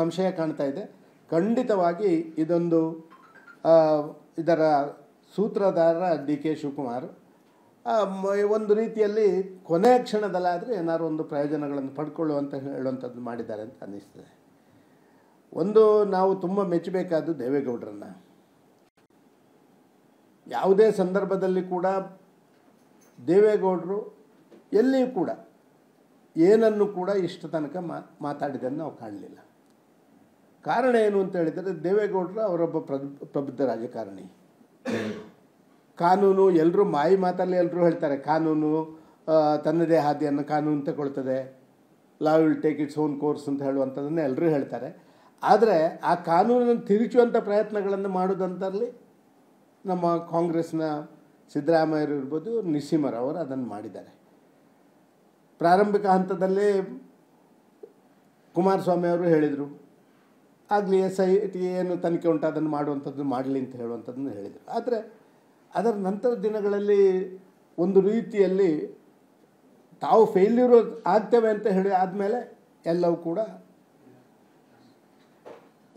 ಸಂಶಯ ಕಾಣ್ತಾ ಇದೆ ಖಂಡಿತವಾಗಿ ಇದೊಂದು ಇದರ ಸೂತ್ರಧಾರ ಡಿ ಕೆ ಶಿವಕುಮಾರ್ ಒಂದು ರೀತಿಯಲ್ಲಿ ಕೊನೆಯ ಕ್ಷಣದಲ್ಲಾದರೆ ಏನಾದರೂ ಒಂದು ಪ್ರಯೋಜನಗಳನ್ನು ಪಡ್ಕೊಳ್ಳುವಂತ ಹೇಳುವಂಥದ್ದು ಮಾಡಿದ್ದಾರೆ ಅಂತ ಅನ್ನಿಸ್ತದೆ ಒಂದು ನಾವು ತುಂಬ ಮೆಚ್ಚಬೇಕಾದ್ದು ದೇವೇಗೌಡರನ್ನು ಯಾವುದೇ ಸಂದರ್ಭದಲ್ಲಿ ಕೂಡ ದೇವೇಗೌಡರು ಎಲ್ಲಿಯೂ ಕೂಡ ಏನನ್ನು ಕೂಡ ಇಷ್ಟು ತನಕ ಮಾತಾಡಿದ್ದನ್ನು ನಾವು ಕಾಣಲಿಲ್ಲ ಕಾರಣ ಏನು ಅಂತ ಹೇಳಿದರೆ ದೇವೇಗೌಡರು ಅವರೊಬ್ಬ ಪ್ರಬುದ್ಧ ರಾಜಕಾರಣಿ ಕಾನೂನು ಎಲ್ಲರೂ ಮಾಯಿ ಮಾತಲ್ಲಿ ಎಲ್ಲರೂ ಹೇಳ್ತಾರೆ ಕಾನೂನು ತನ್ನದೇ ಹಾದಿಯನ್ನು ಕಾನೂನು ತಗೊಳ್ತದೆ law will take its own course ಅಂತ ಹೇಳುವಂಥದ್ದನ್ನು ಎಲ್ಲರೂ ಹೇಳ್ತಾರೆ ಆದರೆ ಆ ಕಾನೂನನ್ನು ತಿರುಚುವಂಥ ಪ್ರಯತ್ನಗಳನ್ನು ಮಾಡೋದಂತರಲ್ಲಿ ನಮ್ಮ ಕಾಂಗ್ರೆಸ್ನ ಸಿದ್ದರಾಮಯ್ಯರು ಇರ್ಬೋದು ಅವರು ಅದನ್ನು ಮಾಡಿದ್ದಾರೆ ಪ್ರಾರಂಭಿಕ ಹಂತದಲ್ಲಿ ಕುಮಾರಸ್ವಾಮಿ ಅವರು ಹೇಳಿದರು ಆಗಲಿ ಎಸ್ ಐ ಟಿ ಏನು ತನಿಖೆ ಉಂಟು ಅದನ್ನು ಮಾಡುವಂಥದ್ದು ಮಾಡಲಿ ಅಂತ ಹೇಳುವಂಥದ್ದನ್ನು ಹೇಳಿದರು ಆದರೆ ಅದರ ನಂತರ ದಿನಗಳಲ್ಲಿ ಒಂದು ರೀತಿಯಲ್ಲಿ ತಾವು ಫೇಲ್ಯೂರ್ ಆಗ್ತೇವೆ ಅಂತ ಹೇಳಿ ಆದಮೇಲೆ ಎಲ್ಲವೂ ಕೂಡ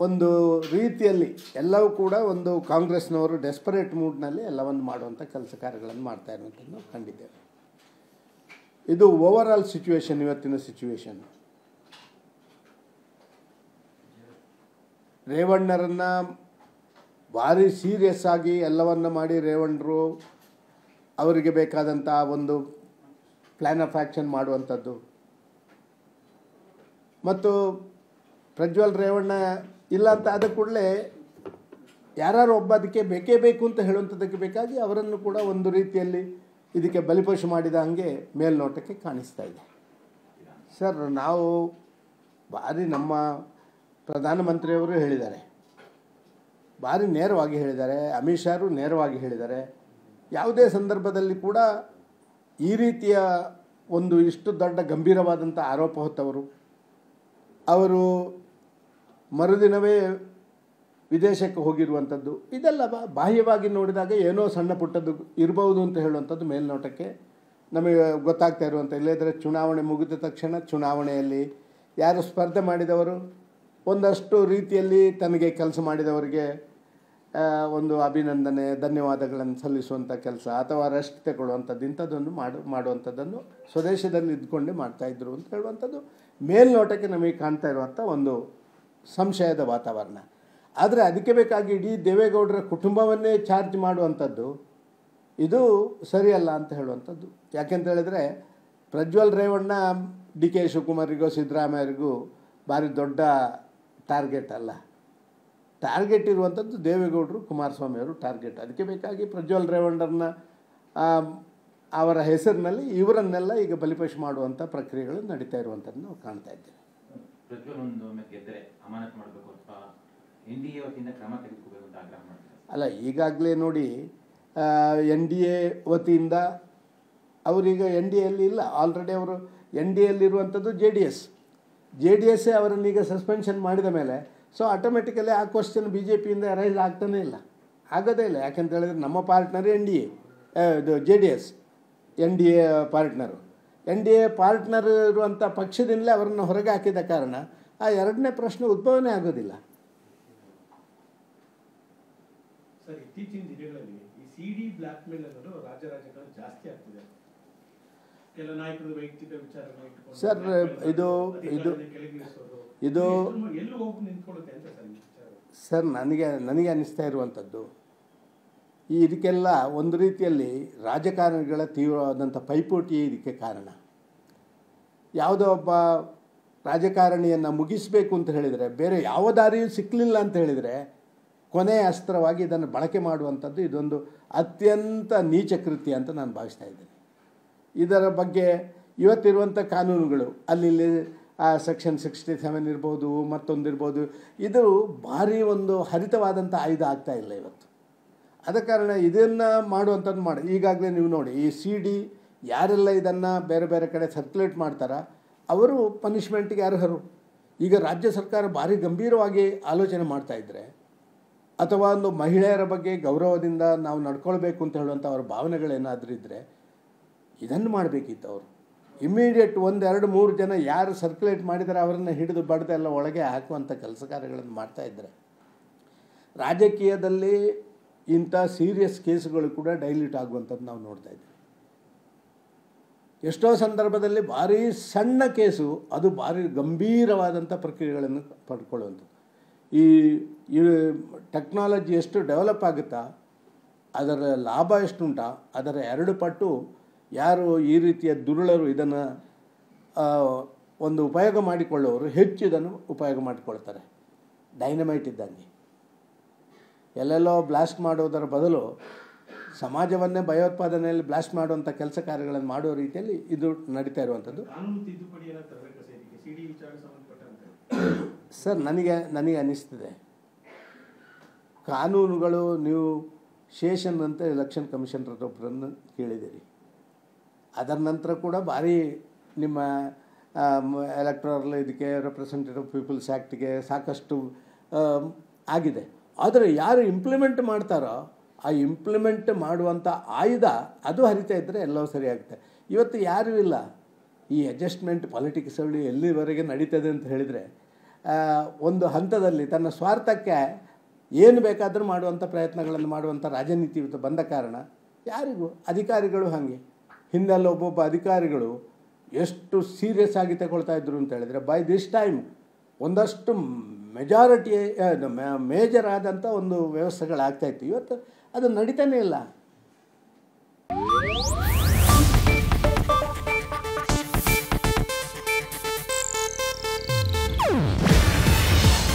ಒಂದು ರೀತಿಯಲ್ಲಿ ಎಲ್ಲವೂ ಕೂಡ ಒಂದು ಕಾಂಗ್ರೆಸ್ನವರು ಡೆಸ್ಪರೇಟ್ ಮೂಡ್ನಲ್ಲಿ ಎಲ್ಲವನ್ನು ಮಾಡುವಂಥ ಕೆಲಸ ಕಾರ್ಯಗಳನ್ನು ಮಾಡ್ತಾ ಇರುವಂಥದ್ದು ಕಂಡಿದ್ದೇವೆ ಇದು ಓವರ್ ಆಲ್ ಸಿಚುವೇಶನ್ ಇವತ್ತಿನ ಸಿಚುವೇಶನ್ ರೇವಣ್ಣರನ್ನು ಭಾರಿ ಸೀರಿಯಸ್ ಆಗಿ ಎಲ್ಲವನ್ನು ಮಾಡಿ ರೇವಣ್ಣರು ಅವರಿಗೆ ಬೇಕಾದಂಥ ಒಂದು ಪ್ಲ್ಯಾನ್ ಆಫ್ ಆ್ಯಕ್ಷನ್ ಮಾಡುವಂಥದ್ದು ಮತ್ತು ಪ್ರಜ್ವಲ್ ರೇವಣ್ಣ ಇಲ್ಲ ಅಂತ ಆದ ಕೂಡಲೇ ಯಾರು ಒಬ್ಬ ಅದಕ್ಕೆ ಬೇಕೇ ಬೇಕು ಅಂತ ಹೇಳುವಂಥದ್ದಕ್ಕೆ ಬೇಕಾಗಿ ಅವರನ್ನು ಕೂಡ ಒಂದು ರೀತಿಯಲ್ಲಿ ಇದಕ್ಕೆ ಬಲಿಪಶು ಮಾಡಿದ ಹಾಗೆ ಮೇಲ್ನೋಟಕ್ಕೆ ಕಾಣಿಸ್ತಾ ಇದೆ ಸರ್ ನಾವು ಭಾರಿ ನಮ್ಮ ಪ್ರಧಾನಮಂತ್ರಿಯವರು ಹೇಳಿದ್ದಾರೆ ಭಾರಿ ನೇರವಾಗಿ ಹೇಳಿದ್ದಾರೆ ಅಮಿತ್ ಶಾರು ನೇರವಾಗಿ ಹೇಳಿದ್ದಾರೆ ಯಾವುದೇ ಸಂದರ್ಭದಲ್ಲಿ ಕೂಡ ಈ ರೀತಿಯ ಒಂದು ಇಷ್ಟು ದೊಡ್ಡ ಗಂಭೀರವಾದಂಥ ಆರೋಪ ಹೊತ್ತವರು ಅವರು ಮರುದಿನವೇ ವಿದೇಶಕ್ಕೆ ಹೋಗಿರುವಂಥದ್ದು ಇದೆಲ್ಲ ಬಾಹ್ಯವಾಗಿ ನೋಡಿದಾಗ ಏನೋ ಸಣ್ಣ ಪುಟ್ಟದ್ದು ಇರಬಹುದು ಅಂತ ಹೇಳುವಂಥದ್ದು ಮೇಲ್ನೋಟಕ್ಕೆ ನಮಗೆ ಗೊತ್ತಾಗ್ತಾ ಇರುವಂಥ ಇಲ್ಲದ್ರೆ ಚುನಾವಣೆ ಮುಗಿದ ತಕ್ಷಣ ಚುನಾವಣೆಯಲ್ಲಿ ಯಾರು ಸ್ಪರ್ಧೆ ಮಾಡಿದವರು ಒಂದಷ್ಟು ರೀತಿಯಲ್ಲಿ ತನಗೆ ಕೆಲಸ ಮಾಡಿದವರಿಗೆ ಒಂದು ಅಭಿನಂದನೆ ಧನ್ಯವಾದಗಳನ್ನು ಸಲ್ಲಿಸುವಂಥ ಕೆಲಸ ಅಥವಾ ರೆಸ್ಟ್ ತಗೊಳ್ಳುವಂಥದ್ದು ಇಂಥದ್ದನ್ನು ಮಾಡು ಮಾಡುವಂಥದ್ದನ್ನು ಸ್ವದೇಶದಲ್ಲಿ ಇದ್ಕೊಂಡೇ ಮಾಡ್ತಾಯಿದ್ರು ಅಂತ ಹೇಳುವಂಥದ್ದು ಮೇಲ್ನೋಟಕ್ಕೆ ನಮಗೆ ಕಾಣ್ತಾ ಇರುವಂಥ ಒಂದು ಸಂಶಯದ ವಾತಾವರಣ ಆದರೆ ಅದಕ್ಕೆ ಬೇಕಾಗಿ ಇಡೀ ದೇವೇಗೌಡರ ಕುಟುಂಬವನ್ನೇ ಚಾರ್ಜ್ ಮಾಡುವಂಥದ್ದು ಇದು ಸರಿಯಲ್ಲ ಅಂತ ಹೇಳುವಂಥದ್ದು ಯಾಕೆಂತ ಹೇಳಿದರೆ ಪ್ರಜ್ವಲ್ ರೇವಣ್ಣ ಡಿ ಕೆ ಶಿವಕುಮಾರಿಗೂ ಸಿದ್ದರಾಮಯ್ಯರಿಗೂ ಭಾರಿ ದೊಡ್ಡ ಟಾರ್ಗೆಟ್ ಅಲ್ಲ ಟಾರ್ಗೆಟ್ ಇರುವಂಥದ್ದು ದೇವೇಗೌಡರು ಕುಮಾರಸ್ವಾಮಿಯವರು ಟಾರ್ಗೆಟ್ ಅದಕ್ಕೆ ಬೇಕಾಗಿ ಪ್ರಜ್ವಲ್ ರೇವಣ್ಣರನ್ನ ಅವರ ಹೆಸರಿನಲ್ಲಿ ಇವರನ್ನೆಲ್ಲ ಈಗ ಬಲಿಪಶು ಮಾಡುವಂಥ ಪ್ರಕ್ರಿಯೆಗಳು ನಡೀತಾ ಇರುವಂಥದ್ದು ನಾವು ಕಾಣ್ತಾ ಇದ್ದೇವೆ ಅಲ್ಲ ಈಗಾಗಲೇ ನೋಡಿ ಎನ್ ಡಿ ಎ ವತಿಯಿಂದ ಅವರೀಗ ಎನ್ ಡಿ ಎಲ್ಲಿ ಇಲ್ಲ ಆಲ್ರೆಡಿ ಅವರು ಎನ್ ಡಿ ಎಲ್ಲಿರುವಂಥದ್ದು J D S J D S ಅವರನ್ನು ಈಗ ಸಸ್ಪೆನ್ಷನ್ ಮಾಡಿದ ಮೇಲೆ ಸೊ ಆಟೋಮೆಟಿಕಲಿ ಆ ಕ್ವಶನ್ ಬಿ ಜೆ ಪಿಯಿಂದ ರೈಸ್ ಆಗ್ತಾನೇ ಇಲ್ಲ ಆಗೋದೇ ಇಲ್ಲ ಯಾಕಂತ ಹೇಳಿದ್ರೆ ನಮ್ಮ partner N D A J D S N D A partner N D A partner ಇರುವಂಥ ಪಕ್ಷದಿಂದಲೇ ಅವರನ್ನು ಹೊರಗೆ ಹಾಕಿದ ಕಾರಣ ಆ ಎರಡನೇ ಪ್ರಶ್ನೆ ಉದ್ಭವನೇ ಆಗೋದಿಲ್ಲ ಸರ್ ಇತ್ತೀಚಿನ ದಿನಗಳಲ್ಲಿ ಈ ಸಿ ಡಿ ಅನ್ನೋದು ರಾಜ್ಯ ಜಾಸ್ತಿ ಆಗ್ತಿದೆ ಸರ್ ಇದು ಇದು ಇದು ಸರ್ ನನಗೆ ನನಗೆ ಅನ್ನಿಸ್ತಾ ಇರುವಂಥದ್ದು ಈ ಇದಕ್ಕೆಲ್ಲ ಒಂದು ರೀತಿಯಲ್ಲಿ ರಾಜಕಾರಣಿಗಳ ತೀವ್ರವಾದಂಥ ಪೈಪೋಟಿಯೇ ಇದಕ್ಕೆ ಕಾರಣ ಯಾವುದೋ ಒಬ್ಬ ರಾಜಕಾರಣಿಯನ್ನು ಮುಗಿಸಬೇಕು ಅಂತ ಹೇಳಿದರೆ ಬೇರೆ ಯಾವ ದಾರಿಯೂ ಸಿಕ್ಕಲಿಲ್ಲ ಅಂತ ಹೇಳಿದರೆ ಕೊನೆಯ ಅಸ್ತ್ರವಾಗಿ ಇದನ್ನು ಬಳಕೆ ಮಾಡುವಂಥದ್ದು ಇದೊಂದು ಅತ್ಯಂತ ನೀಚ ಕೃತ್ಯ ಅಂತ ನಾನು ಭಾವಿಸ್ತಾ ಇದ್ದೇನೆ ಇದರ ಬಗ್ಗೆ ಇವತ್ತಿರುವಂಥ ಕಾನೂನುಗಳು ಅಲ್ಲಿ ಆ ಸೆಕ್ಷನ್ ಸಿಕ್ಸ್ಟಿ ಸೆವೆನ್ ಇರ್ಬೋದು ಮತ್ತೊಂದು ಇರ್ಬೋದು ಇದು ಭಾರಿ ಒಂದು ಹರಿತವಾದಂಥ ಆಯುಧ ಆಗ್ತಾ ಇಲ್ಲ ಇವತ್ತು ಅದ ಕಾರಣ ಇದನ್ನು ಮಾಡುವಂಥದ್ದು ಮಾಡಿ ಈಗಾಗಲೇ ನೀವು ನೋಡಿ ಈ ಸಿ ಡಿ ಯಾರೆಲ್ಲ ಇದನ್ನು ಬೇರೆ ಬೇರೆ ಕಡೆ ಸರ್ಕ್ಯುಲೇಟ್ ಮಾಡ್ತಾರೋ ಅವರು ಪನಿಷ್ಮೆಂಟ್ಗೆ ಅರ್ಹರು ಈಗ ರಾಜ್ಯ ಸರ್ಕಾರ ಭಾರಿ ಗಂಭೀರವಾಗಿ ಆಲೋಚನೆ ಮಾಡ್ತಾಯಿದ್ರೆ ಅಥವಾ ಒಂದು ಮಹಿಳೆಯರ ಬಗ್ಗೆ ಗೌರವದಿಂದ ನಾವು ನಡ್ಕೊಳ್ಬೇಕು ಅಂತ ಹೇಳುವಂಥ ಅವರ ಭಾವನೆಗಳೇನಾದರೂ ಇದ್ದರೆ ಇದನ್ನು ಮಾಡಬೇಕಿತ್ತು ಅವರು ಇಮ್ಮಿಡಿಯೇಟ್ ಒಂದೆರಡು ಮೂರು ಜನ ಯಾರು ಸರ್ಕ್ಯುಲೇಟ್ ಮಾಡಿದರೆ ಅವರನ್ನು ಹಿಡಿದು ಎಲ್ಲ ಒಳಗೆ ಹಾಕುವಂಥ ಕೆಲಸ ಕಾರ್ಯಗಳನ್ನು ಮಾಡ್ತಾಯಿದ್ದಾರೆ ರಾಜಕೀಯದಲ್ಲಿ ಇಂಥ ಸೀರಿಯಸ್ ಕೇಸುಗಳು ಕೂಡ ಡೈಲ್ಯೂಟ್ ಆಗುವಂಥದ್ದು ನಾವು ನೋಡ್ತಾ ಇದ್ದೀವಿ ಎಷ್ಟೋ ಸಂದರ್ಭದಲ್ಲಿ ಭಾರಿ ಸಣ್ಣ ಕೇಸು ಅದು ಭಾರಿ ಗಂಭೀರವಾದಂಥ ಪ್ರಕ್ರಿಯೆಗಳನ್ನು ಪಡ್ಕೊಳ್ಳುವಂಥದ್ದು ಈ ಟೆಕ್ನಾಲಜಿ ಎಷ್ಟು ಡೆವಲಪ್ ಆಗುತ್ತಾ ಅದರ ಲಾಭ ಎಷ್ಟುಂಟಾ ಅದರ ಎರಡು ಪಟ್ಟು ಯಾರು ಈ ರೀತಿಯ ದುರುಳರು ಇದನ್ನು ಒಂದು ಉಪಯೋಗ ಮಾಡಿಕೊಳ್ಳುವವರು ಹೆಚ್ಚು ಇದನ್ನು ಉಪಯೋಗ ಮಾಡಿಕೊಳ್ತಾರೆ ಡೈನಮೈಟ್ ಇದ್ದಂಗೆ ಎಲ್ಲೆಲ್ಲೋ ಬ್ಲಾಸ್ಟ್ ಮಾಡೋದರ ಬದಲು ಸಮಾಜವನ್ನೇ ಭಯೋತ್ಪಾದನೆಯಲ್ಲಿ ಬ್ಲಾಸ್ಟ್ ಮಾಡುವಂಥ ಕೆಲಸ ಕಾರ್ಯಗಳನ್ನು ಮಾಡುವ ರೀತಿಯಲ್ಲಿ ಇದು ನಡೀತಾ ಇರುವಂಥದ್ದು ಸರ್ ನನಗೆ ನನಗೆ ಅನ್ನಿಸ್ತಿದೆ ಕಾನೂನುಗಳು ನೀವು ಶೇಷನ್ ಅಂತ ಎಲೆಕ್ಷನ್ ಕಮಿಷನರ್ ಒಬ್ಬರನ್ನು ಕೇಳಿದ್ದೀರಿ ಅದರ ನಂತರ ಕೂಡ ಭಾರಿ ನಿಮ್ಮ ಎಲೆಕ್ಟ್ರಲ್ ಇದಕ್ಕೆ ರೆಪ್ರೆಸೆಂಟೇಟಿವ್ ಪೀಪಲ್ಸ್ ಆ್ಯಕ್ಟ್ಗೆ ಸಾಕಷ್ಟು ಆಗಿದೆ ಆದರೆ ಯಾರು ಇಂಪ್ಲಿಮೆಂಟ್ ಮಾಡ್ತಾರೋ ಆ ಇಂಪ್ಲಿಮೆಂಟ್ ಮಾಡುವಂಥ ಆಯುಧ ಅದು ಹರಿತಾ ಇದ್ದರೆ ಎಲ್ಲವೂ ಸರಿಯಾಗುತ್ತೆ ಇವತ್ತು ಯಾರೂ ಇಲ್ಲ ಈ ಅಡ್ಜಸ್ಟ್ಮೆಂಟ್ ಪಾಲಿಟಿಕ್ಸ್ ಅಲ್ಲಿ ಎಲ್ಲಿವರೆಗೆ ನಡೀತದೆ ಅಂತ ಹೇಳಿದರೆ ಒಂದು ಹಂತದಲ್ಲಿ ತನ್ನ ಸ್ವಾರ್ಥಕ್ಕೆ ಏನು ಬೇಕಾದರೂ ಮಾಡುವಂಥ ಪ್ರಯತ್ನಗಳನ್ನು ಮಾಡುವಂಥ ರಾಜನೀತಿ ಇವತ್ತು ಬಂದ ಕಾರಣ ಯಾರಿಗೂ ಅಧಿಕಾರಿಗಳು ಹಾಗೆ ಹಿಂದೆಲ್ಲ ಒಬ್ಬೊಬ್ಬ ಅಧಿಕಾರಿಗಳು ಎಷ್ಟು ಸೀರಿಯಸ್ ಆಗಿ ತಗೊಳ್ತಾ ಇದ್ರು ಅಂತ ಹೇಳಿದ್ರೆ ಬೈ ದಿಸ್ ಟೈಮ್ ಒಂದಷ್ಟು ಮೆಜಾರಿಟಿ ಮೇಜರ್ ಆದಂಥ ಒಂದು ವ್ಯವಸ್ಥೆಗಳಾಗ್ತಾ ಇತ್ತು ಇವತ್ತು ಅದು ನಡೀತಾನೆ ಇಲ್ಲ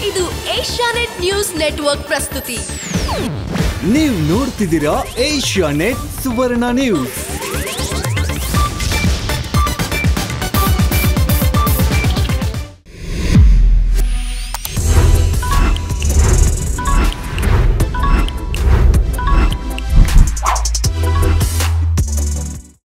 ಇದು ಏಷ್ಯಾನೆಟ್ ನ್ಯೂಸ್ ನೆಟ್ವರ್ಕ್ ಪ್ರಸ್ತುತಿ ನೀವು ನೋಡ್ತಿದ್ದೀರಾ ಏಷ್ಯಾನೆಟ್ ಸುವರ್ಣ ನ್ಯೂಸ್